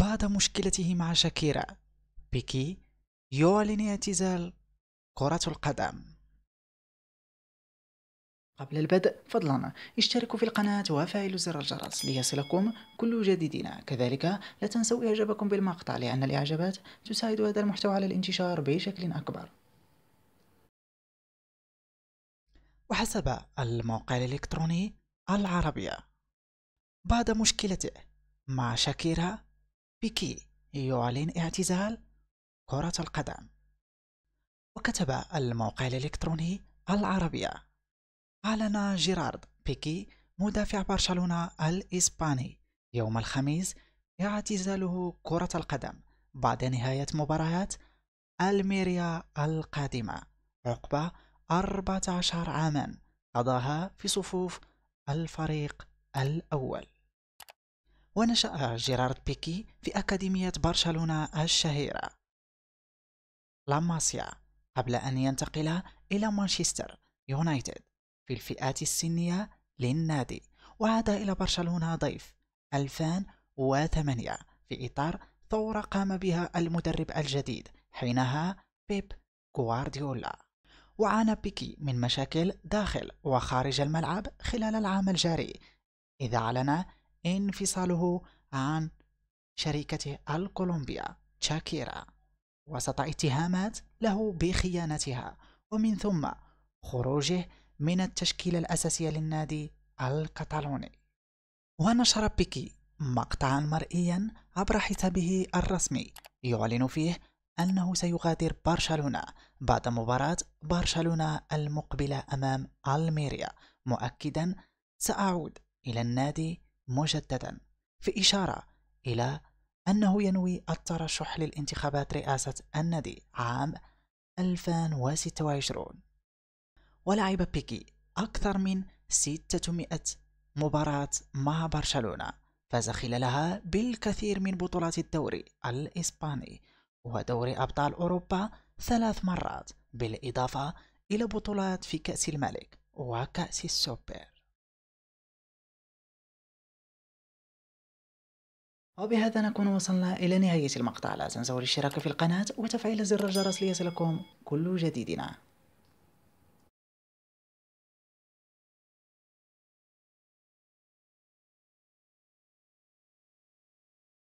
بعد مشكلته مع شاكيرا بيكي يعلن اعتزال كرة القدم قبل البدء فضلا اشتركوا في القناة وفعلوا زر الجرس ليصلكم كل جديدنا كذلك لا تنسوا إعجابكم بالمقطع لأن الإعجابات تساعد هذا المحتوى على الانتشار بشكل أكبر وحسب الموقع الإلكتروني العربية بعد مشكلته مع شاكيرا بيكي يعلن اعتزال كرة القدم وكتب الموقع الإلكتروني العربية أعلن جيرارد بيكي مدافع برشلونة الإسباني يوم الخميس اعتزاله كرة القدم بعد نهاية مباراة الميريا القادمة عقب 14 عاما قضاها في صفوف الفريق الأول ونشأ جيرارد بيكي في أكاديمية برشلونة الشهيرة لا ماسيا قبل أن ينتقل إلى مانشستر يونايتد في الفئات السنية للنادي وعاد إلى برشلونة ضيف 2008 في إطار ثورة قام بها المدرب الجديد حينها بيب غوارديولا وعانى بيكي من مشاكل داخل وخارج الملعب خلال العام الجاري إذا أعلن انفصاله عن شريكته الكولومبيا شاكيرا وسط اتهامات له بخيانتها ومن ثم خروجه من التشكيلة الأساسية للنادي الكتالوني ونشر بيكي مقطعا مرئيا عبر حسابه الرسمي يعلن فيه أنه سيغادر برشلونة بعد مباراة برشلونة المقبلة أمام ألميريا مؤكدا سأعود إلى النادي مجددا في إشارة إلى أنه ينوي الترشح للانتخابات رئاسة النادي عام 2026 ولعب بيكي أكثر من 600 مباراة مع برشلونة فاز خلالها بالكثير من بطولات الدوري الإسباني ودوري أبطال أوروبا ثلاث مرات بالإضافة إلى بطولات في كأس الملك وكأس السوبر وبهذا نكون وصلنا إلى نهاية المقطع لا تنسوا الاشتراك في القناة وتفعيل زر الجرس ليصلكم كل جديدنا